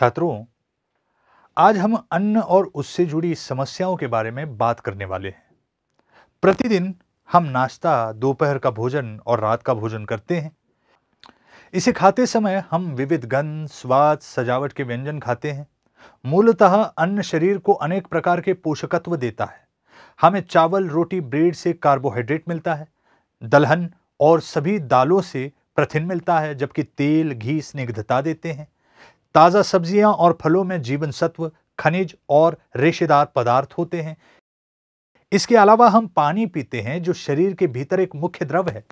छात्रों आज हम अन्न और उससे जुड़ी समस्याओं के बारे में बात करने वाले हैं प्रतिदिन हम नाश्ता दोपहर का भोजन और रात का भोजन करते हैं इसे खाते समय हम विविध गंध स्वाद सजावट के व्यंजन खाते हैं मूलतः अन्न शरीर को अनेक प्रकार के पोषकत्व देता है हमें चावल रोटी ब्रेड से कार्बोहाइड्रेट मिलता है दलहन और सभी दालों से प्रथिन मिलता है जबकि तेल घी स्निग्धता देते हैं ताज़ा सब्जियां और फलों में जीवन सत्व खनिज और रेशेदार पदार्थ होते हैं इसके अलावा हम पानी पीते हैं जो शरीर के भीतर एक मुख्य द्रव है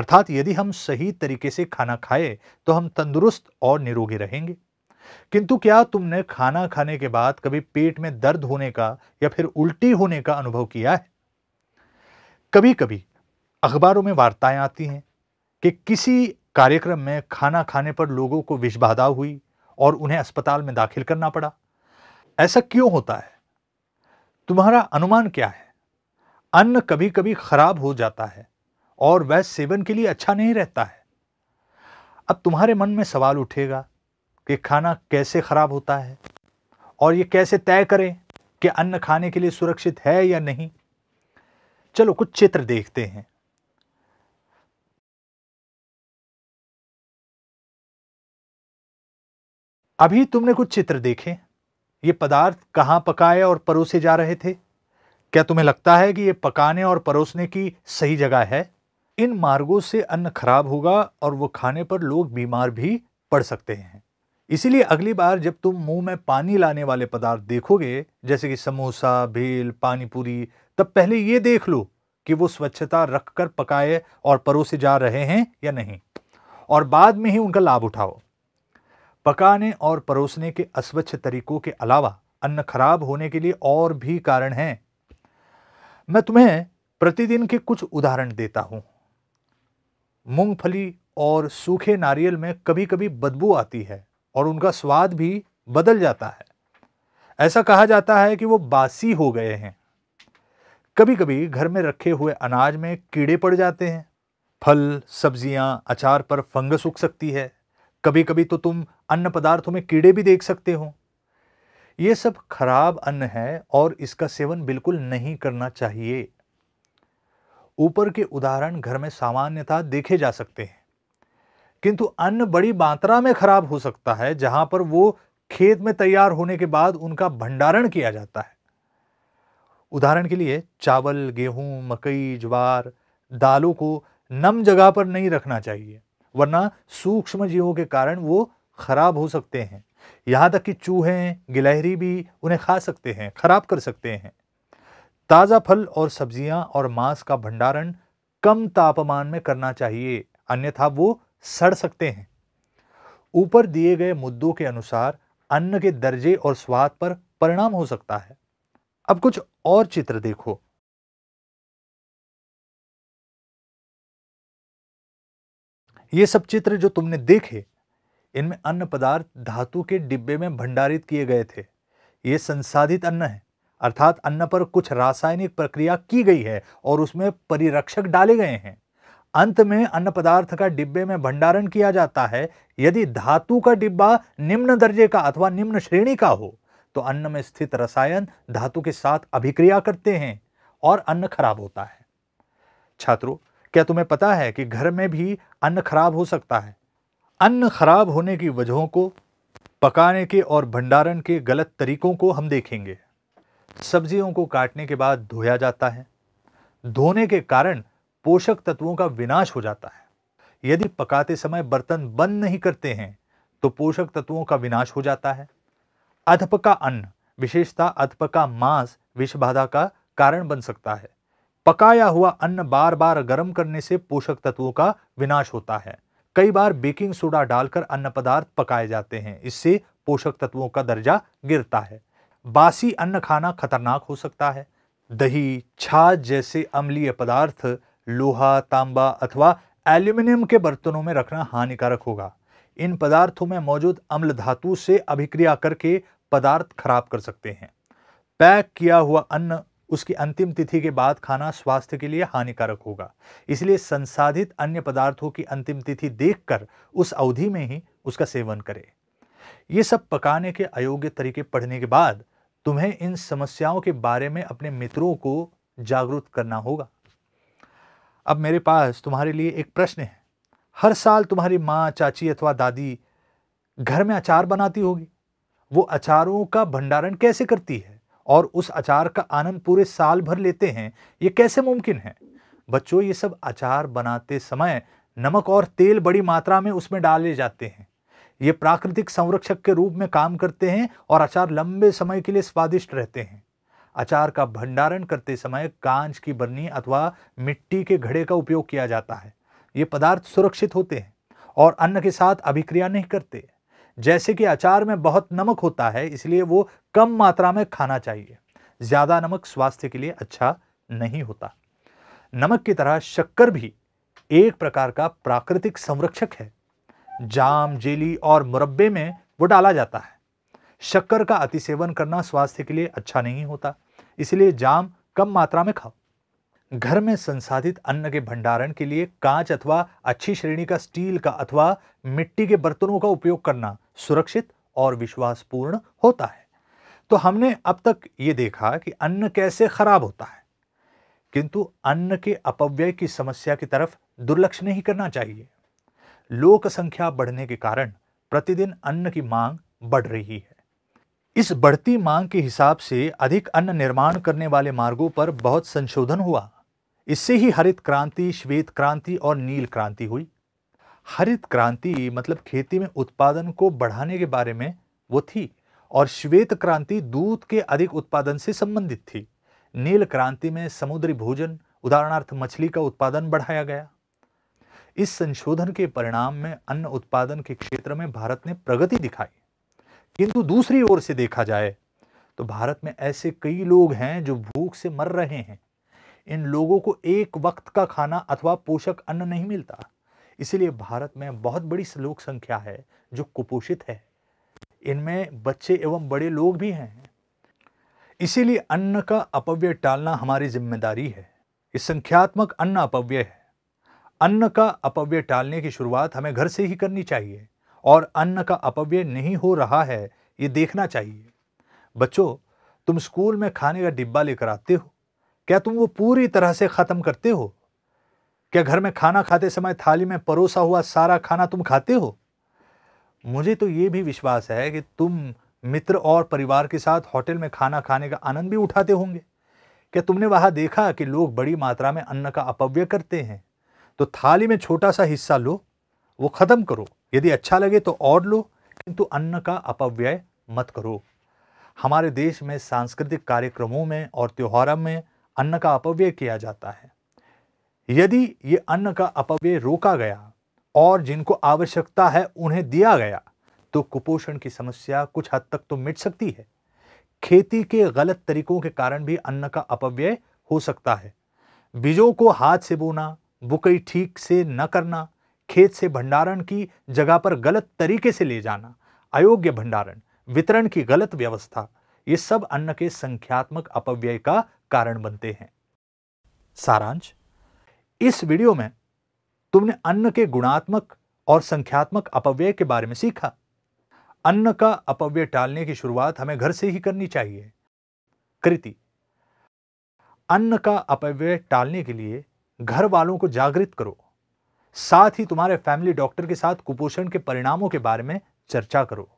अर्थात यदि हम सही तरीके से खाना खाएं तो हम तंदुरुस्त और निरोगी रहेंगे किंतु क्या तुमने खाना खाने के बाद कभी पेट में दर्द होने का या फिर उल्टी होने का अनुभव किया है कभी कभी अखबारों में वार्ताएं आती हैं कि किसी कार्यक्रम में खाना खाने पर लोगों को विषबाधा हुई और उन्हें अस्पताल में दाखिल करना पड़ा ऐसा क्यों होता है तुम्हारा अनुमान क्या है अन्न कभी कभी खराब हो जाता है और वह सेवन के लिए अच्छा नहीं रहता है अब तुम्हारे मन में सवाल उठेगा कि खाना कैसे खराब होता है और ये कैसे तय करें कि अन्न खाने के लिए सुरक्षित है या नहीं चलो कुछ चित्र देखते हैं अभी तुमने कुछ चित्र देखे ये पदार्थ कहाँ पकाए और परोसे जा रहे थे क्या तुम्हें लगता है कि ये पकाने और परोसने की सही जगह है इन मार्गों से अन्न खराब होगा और वो खाने पर लोग बीमार भी पड़ सकते हैं इसीलिए अगली बार जब तुम मुंह में पानी लाने वाले पदार्थ देखोगे जैसे कि समोसा भेल पानीपुरी तब पहले ये देख लो कि वो स्वच्छता रख कर पकाए और परोसे जा रहे हैं या नहीं और बाद में ही उनका लाभ उठाओ पकाने और परोसने के अस्वच्छ तरीकों के अलावा अन्न खराब होने के लिए और भी कारण हैं मैं तुम्हें प्रतिदिन के कुछ उदाहरण देता हूं मूंगफली और सूखे नारियल में कभी कभी बदबू आती है और उनका स्वाद भी बदल जाता है ऐसा कहा जाता है कि वो बासी हो गए हैं कभी कभी घर में रखे हुए अनाज में कीड़े पड़ जाते हैं फल सब्जियां अचार पर फंगस उग सकती है कभी कभी तो तुम अन्न पदार्थों में कीड़े भी देख सकते हो ये सब खराब अन्न है और इसका सेवन बिल्कुल नहीं करना चाहिए ऊपर के उदाहरण घर में सामान्यतः देखे जा सकते हैं किंतु अन्न बड़ी मात्रा में खराब हो सकता है जहां पर वो खेत में तैयार होने के बाद उनका भंडारण किया जाता है उदाहरण के लिए चावल गेहूं मकई ज्वार दालों को नम जगह पर नहीं रखना चाहिए वरना सूक्ष्म जीवों के कारण वो ख़राब हो सकते हैं यहाँ तक कि चूहे गिलहरी भी उन्हें खा सकते हैं ख़राब कर सकते हैं ताज़ा फल और सब्जियाँ और मांस का भंडारण कम तापमान में करना चाहिए अन्यथा वो सड़ सकते हैं ऊपर दिए गए मुद्दों के अनुसार अन्न के दर्जे और स्वाद पर परिणाम हो सकता है अब कुछ और चित्र देखो ये सब चित्र जो तुमने देखे इनमें अन्न पदार्थ धातु के डिब्बे में भंडारित किए गए थे ये संसाधित अन्न है अर्थात अन्न पर कुछ रासायनिक प्रक्रिया की गई है और उसमें परिरक्षक डाले गए हैं अंत में अन्न पदार्थ का डिब्बे में भंडारण किया जाता है यदि धातु का डिब्बा निम्न दर्जे का अथवा निम्न श्रेणी का हो तो अन्न में स्थित रसायन धातु के साथ अभिक्रिया करते हैं और अन्न खराब होता है छात्रों क्या तुम्हें पता है कि घर में भी अन्न खराब हो सकता है अन्न खराब होने की वजहों को पकाने के और भंडारण के गलत तरीकों को हम देखेंगे सब्जियों को काटने के बाद धोया जाता है धोने के कारण पोषक तत्वों का विनाश हो जाता है यदि पकाते समय बर्तन बंद नहीं करते हैं तो पोषक तत्वों का विनाश हो जाता है अधपका अन्न विशेषता अधपका मांस विषबाधा का कारण बन सकता है पकाया हुआ अन्न बार बार गर्म करने से पोषक तत्वों का विनाश होता है कई बार बेकिंग सोडा डालकर अन्न पदार्थ पकाए जाते हैं इससे पोषक तत्वों का दर्जा गिरता है बासी अन्न खाना खतरनाक हो सकता है दही छाछ जैसे अम्लीय पदार्थ लोहा तांबा अथवा एल्यूमिनियम के बर्तनों में रखना हानिकारक होगा इन पदार्थों में मौजूद अम्ल धातु से अभिक्रिया करके पदार्थ खराब कर सकते हैं पैक किया हुआ अन्न उसकी अंतिम तिथि के बाद खाना स्वास्थ्य के लिए हानिकारक होगा इसलिए संसाधित अन्य पदार्थों की अंतिम तिथि देखकर उस अवधि में ही उसका सेवन करें ये सब पकाने के अयोग्य तरीके पढ़ने के बाद तुम्हें इन समस्याओं के बारे में अपने मित्रों को जागरूक करना होगा अब मेरे पास तुम्हारे लिए एक प्रश्न है हर साल तुम्हारी माँ चाची अथवा दादी घर में अचार बनाती होगी वो अचारों का भंडारण कैसे करती है और उस अचार का आनंद पूरे साल भर लेते हैं ये कैसे मुमकिन है बच्चों ये सब अचार बनाते समय नमक और तेल बड़ी मात्रा में उसमें डाले जाते हैं ये प्राकृतिक संरक्षक के रूप में काम करते हैं और अचार लंबे समय के लिए स्वादिष्ट रहते हैं अचार का भंडारण करते समय कांच की बरनी अथवा मिट्टी के घड़े का उपयोग किया जाता है ये पदार्थ सुरक्षित होते हैं और अन्न के साथ अभिक्रिया नहीं करते जैसे कि अचार में बहुत नमक होता है इसलिए वो कम मात्रा में खाना चाहिए ज़्यादा नमक स्वास्थ्य के लिए अच्छा नहीं होता नमक की तरह शक्कर भी एक प्रकार का प्राकृतिक संरक्षक है जाम जेली और मुरब्बे में वो डाला जाता है शक्कर का अतिसेवन करना स्वास्थ्य के लिए अच्छा नहीं होता इसलिए जाम कम मात्रा में खाओ घर में संसाधित अन्न के भंडारण के लिए कांच अथवा अच्छी श्रेणी का स्टील का अथवा मिट्टी के बर्तनों का उपयोग करना सुरक्षित और विश्वासपूर्ण होता है तो हमने अब तक ये देखा कि अन्न कैसे खराब होता है किंतु अन्न के अपव्यय की समस्या की तरफ दुर्लक्ष नहीं करना चाहिए लोक संख्या बढ़ने के कारण प्रतिदिन अन्न की मांग बढ़ रही है इस बढ़ती मांग के हिसाब से अधिक अन्न निर्माण करने वाले मार्गों पर बहुत संशोधन हुआ इससे ही हरित क्रांति श्वेत क्रांति और नील क्रांति हुई हरित क्रांति मतलब खेती में उत्पादन को बढ़ाने के बारे में वो थी और श्वेत क्रांति दूध के अधिक उत्पादन से संबंधित थी नील क्रांति में समुद्री भोजन उदाहरणार्थ मछली का उत्पादन बढ़ाया गया इस संशोधन के परिणाम में अन्न उत्पादन के क्षेत्र में भारत ने प्रगति दिखाई किंतु दूसरी ओर से देखा जाए तो भारत में ऐसे कई लोग हैं जो भूख से मर रहे हैं इन लोगों को एक वक्त का खाना अथवा पोषक अन्न नहीं मिलता इसलिए भारत में बहुत बड़ी लोक संख्या है जो कुपोषित है इनमें बच्चे एवं बड़े लोग भी हैं इसीलिए अन्न का अपव्यय टालना हमारी जिम्मेदारी है इस संख्यात्मक अन्न अपव्यय है अन्न का अपव्यय टालने की शुरुआत हमें घर से ही करनी चाहिए और अन्न का अपव्यय नहीं हो रहा है ये देखना चाहिए बच्चों तुम स्कूल में खाने का डिब्बा लेकर आते हो क्या तुम वो पूरी तरह से ख़त्म करते हो क्या घर में खाना खाते समय थाली में परोसा हुआ सारा खाना तुम खाते हो मुझे तो ये भी विश्वास है कि तुम मित्र और परिवार के साथ होटल में खाना खाने का आनंद भी उठाते होंगे क्या तुमने वहाँ देखा कि लोग बड़ी मात्रा में अन्न का अपव्यय करते हैं तो थाली में छोटा सा हिस्सा लो वो ख़त्म करो यदि अच्छा लगे तो और लो किंतु अन्न का अपव्यय मत करो हमारे देश में सांस्कृतिक कार्यक्रमों में और त्योहारों में अन्न का अपव्यय किया जाता है यदि ये अन्न का अपव्यय रोका गया और जिनको आवश्यकता है उन्हें दिया गया तो कुपोषण की समस्या कुछ हद तक तो मिट सकती है खेती के गलत तरीकों के कारण भी अन्न का अपव्यय हो सकता है बीजों को हाथ से बोना बुकई ठीक से न करना खेत से भंडारण की जगह पर गलत तरीके से ले जाना अयोग्य भंडारण वितरण की गलत व्यवस्था ये सब अन्न के संख्यात्मक अपव्यय का कारण बनते हैं सारांश इस वीडियो में तुमने अन्न के गुणात्मक और संख्यात्मक अपव्यय के बारे में सीखा अन्न का अपव्यय टालने की शुरुआत हमें घर से ही करनी चाहिए कृति अन्न का अपव्यय टालने के लिए घर वालों को जागृत करो साथ ही तुम्हारे फैमिली डॉक्टर के साथ कुपोषण के परिणामों के बारे में चर्चा करो